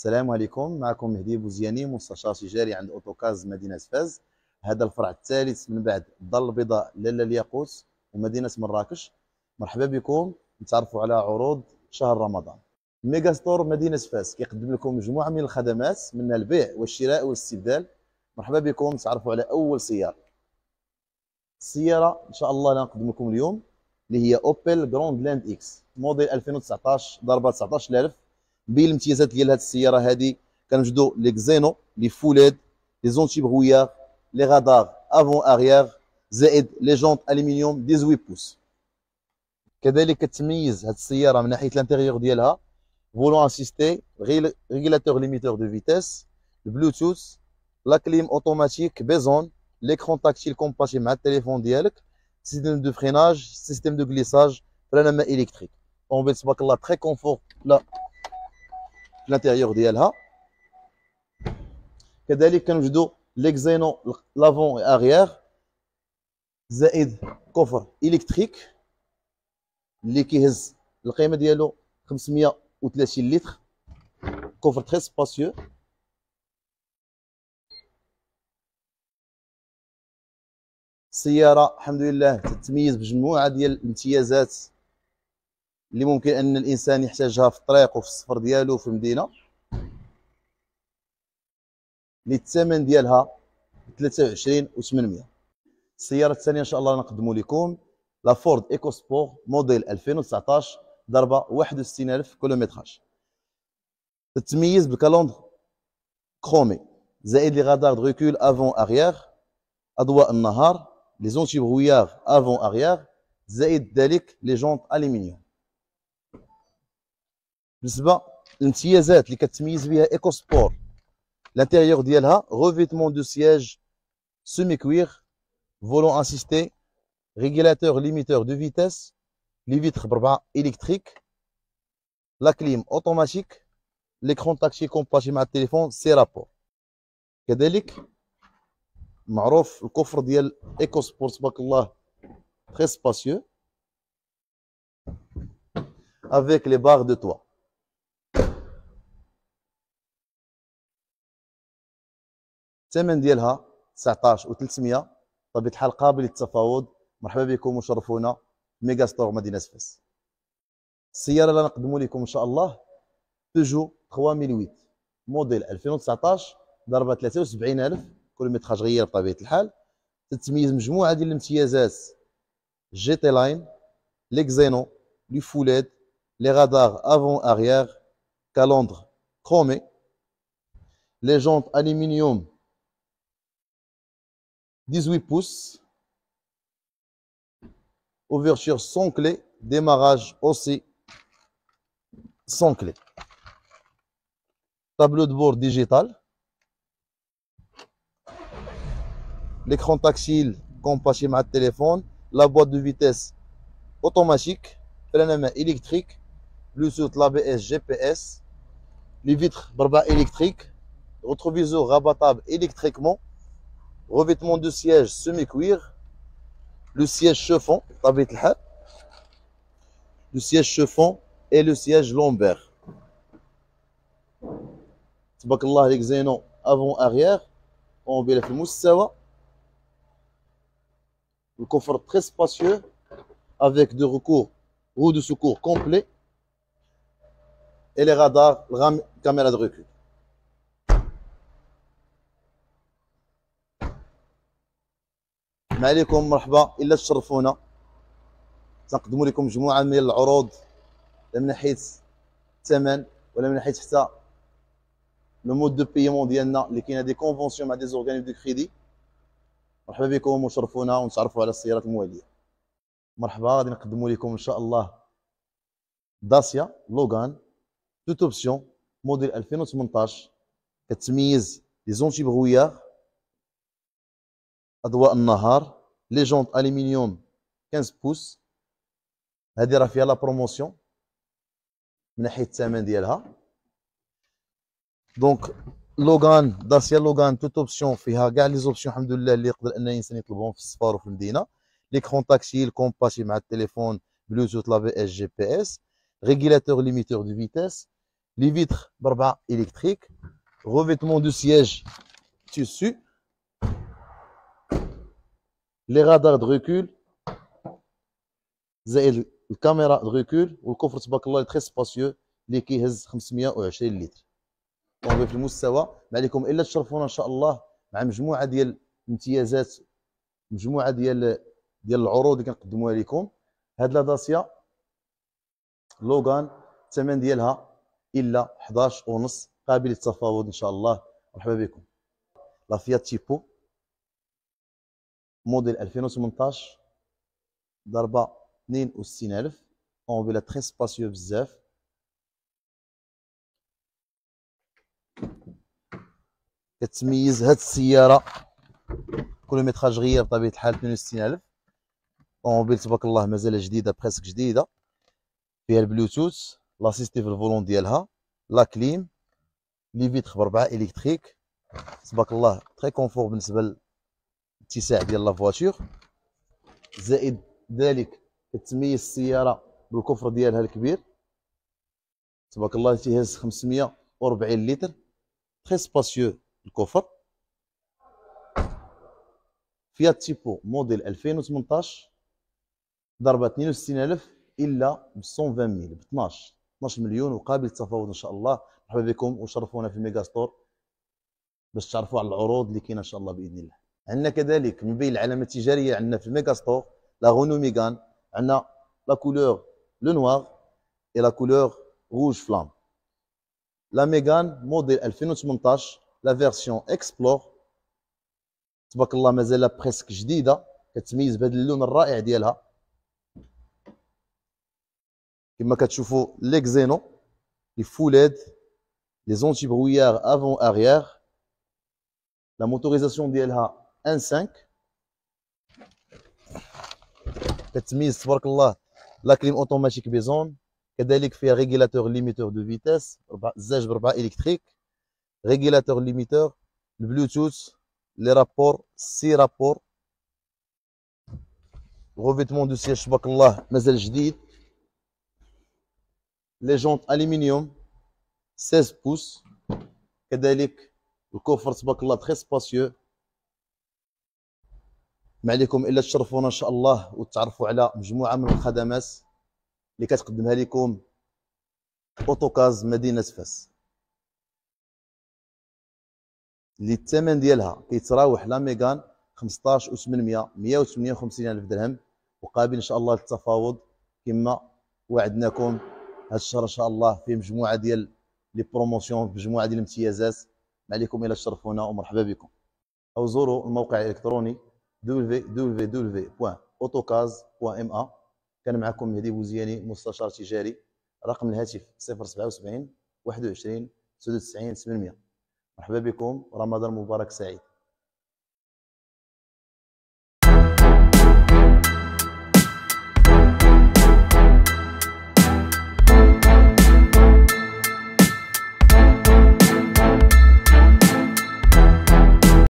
السلام عليكم معكم مهدي بوزياني مستشار تجاري عند اوتوكاز مدينه فاز هذا الفرع الثالث من بعد الدار البيضاء لاله الياقوت ومدينه مراكش مرحبا بكم نتعرفوا على عروض شهر رمضان ميغا ستور مدينه فاس كيقدم لكم مجموعه من الخدمات منها البيع والشراء والاستبدال مرحبا بكم نتعرفوا على اول سياره السياره ان شاء الله اللي نقدم لكم اليوم اللي هي اوبل جروند لاند اكس موديل 2019 ضربه 19000 Les Xeno, les Full les anti Brouillard, les radars avant-arrière, les jantes aluminium 18 pouces. Quand les KTMS et les CR à l'intérieur de la. voulons assister, régulateur limiteur de vitesse, le Bluetooth, la clim automatique, l'écran tactile compacté, le téléphone le système de freinage, le système de glissage, le plan électrique. On va se que là, très confortable. لانتيريور ديالها كذلك كنوجدوا ليكزينو لافون اغيير زائد كوفر الكتريك اللي كيهز القيمه ديالو 530 لتر كوفر تري سباسيو السياره الحمد لله تتميز بمجموعه ديال الامتيازات اللي ممكن ان الانسان يحتاجها في الطريق وفي السفر ديالو في المدينه اللي الثمن ديالها 23800 السياره الثانيه ان شاء الله نقدموا لكم لا فورد ايكو سبور موديل 2019 ضربه 61000 كيلومتراج تتميز بكالوندر كرومي زائد لي غادار دو ريكول افون اريير اضواء النهار لي زونتي برويار افون اريير زائد ذلك لي جونط الومنيوم une via EcoSport. L'intérieur d'elle revêtement de siège semi cuir, volant assisté, régulateur limiteur de vitesse, les vitres bas électriques, la clim automatique, l'écran taxi compagnie avec téléphone, c'est rapports. quest le coffre d'elle EcoSport c'est Très spacieux, avec les barres de toit. الثمن ديالها 19 و300 بطبيعه الحال قابل للتفاوض مرحبا بكم وشرفونا ميغا ستور مدينه فاس السياره اللي نقدموا لكم ان شاء الله بيجو 3008 موديل 2019 ضربه 73000 كل كيلومتراج غير بطبيعه الحال تتميز مجموعه ديال الامتيازات جي تي لاين ليكزينو لي فولاد لي رادار افون اريير كالوندر كرومي لي جونت الومنيوم 18 pouces. Ouverture sans clé. Démarrage aussi sans clé. Tableau de bord digital. L'écran tactile compatible avec le téléphone. La boîte de vitesse automatique. plein électrique, main électrique. Bluetooth, l'ABS, GPS. Les vitres barba électriques. Retroviseur rabattable électriquement revêtement de siège semi-cuir, le siège chauffant, le siège chauffant et le siège lombaire. Tabakallah, avant-arrière, on va le moussawa. Le coffre très spacieux, avec de recours, roues de secours complet et les radars, ram, caméra de recul. ما عليكم مرحبا الا تشرفونا تنقدموا لكم مجموعه من العروض لا من ناحيه الثمن ولا من ناحيه حتى لو مود دو بيمون ديالنا اللي كاينه دي كونفونسيون مع دي زورغانيزم دو كريدي مرحبا بكم وشرفونا ونتعرفوا على السيارات المواليه مرحبا غادي نقدموا لكم ان شاء الله داسيا لوغان توت اوبسيون موديل 2018 كتميز لي زونتي بغويار adwa au Nhaar, légende aluminium, 15 pouces. Cette la promotion, depuis deux semaines déjà. Donc Logan, dacia Logan, toutes options. Faisons gagner les options. Hamdulillah, l'iracle, un instant, il est bon. Fils, par le Fumida, écran tactile, compas, image téléphone, Bluetooth, la GPS régulateur limiteur de vitesse, les vitres barres électriques, revêtement du siège tissu. لي غادار دو ريكول زائد الكاميرا دو ريكول والكفر تبارك الله تري سباسيو اللي كيهز 520 لتر طوبي في المستوى ما عليكم الا تشرفونا ان شاء الله مع مجموعه ديال الامتيازات مجموعه ديال ديال العروض اللي كنقدموها لكم هاد لا داسيا لوغان الثمن ديالها الا 11 ونص قابل للتفاوض ان شاء الله مرحبا بكم لا فيات تيبو موديل 2018 ضربه 62000 اونبيلا تخي سباسيو بزاف كتميز هاد السياره كيلومتراج غير بطبيعه الحال 62000 طوموبيل تبارك الله مازال جديده بريسك جديده فيها البلوتوث لاسيستي في الفولون ديالها لا كليم لي فيتخ بربعه الكتريك تبارك الله تخي كونفور بالنسبه الاتساع ديال لافواتور زائد ذلك كتميز السياره بالكفر ديالها الكبير تبارك الله تيهز 540 لتر تخي سباسيو الكفر فيات تيبو موديل 2018 ضربه 62000 الا ب 120 ميل ب 12 12 مليون وقابل للتفاوض ان شاء الله مرحبا بكم وشرفونا في ميغا ستور باش تعرفوا على العروض اللي كاينه ان شاء الله باذن الله عندنا كذلك من بين العلامات التجاريه عندنا في ميغا ستور لا غونو ميغان عندنا لا كولور لو نوار اي لا كولور روج فلام لا ميغان موديل 2018 لا فيرسيون اكسبلور تبارك الله مازال بريسك جديده كتميز بهذا اللون الرائع ديالها كما كتشوفوا ليكزينو لي فولاد لي زونتي برويار افون اريير لا موتوريزاسيون ديالها 1,5. la clim automatique maison, Kedelik fait régulateur limiteur de vitesse, le électrique, régulateur limiteur, le Bluetooth, les rapports, 6 rapports, revêtement du siège, ce vac-là, les jantes aluminium, 16 pouces, le coffre, très spacieux. ما عليكم الا تشرفونا ان شاء الله وتعرفوا على مجموعه من الخدمات اللي كتقدمها لكم اوتوكاز مدينه فاس اللي الثمن ديالها كيتراوح لا ميغان 15 و 800 158 الف درهم وقابل ان شاء الله للتفاوض كما وعدناكم هذا الشهر ان شاء الله في مجموعه ديال لي بروموسيون مجموعه ديال الامتيازات ما عليكم الا تشرفونا ومرحبا بكم او زوروا الموقع الالكتروني www.autocaz.ma كان معكم مهدي بوزياني مستشار تجاري رقم الهاتف 077 21 96 800 مرحبا بكم رمضان مبارك سعيد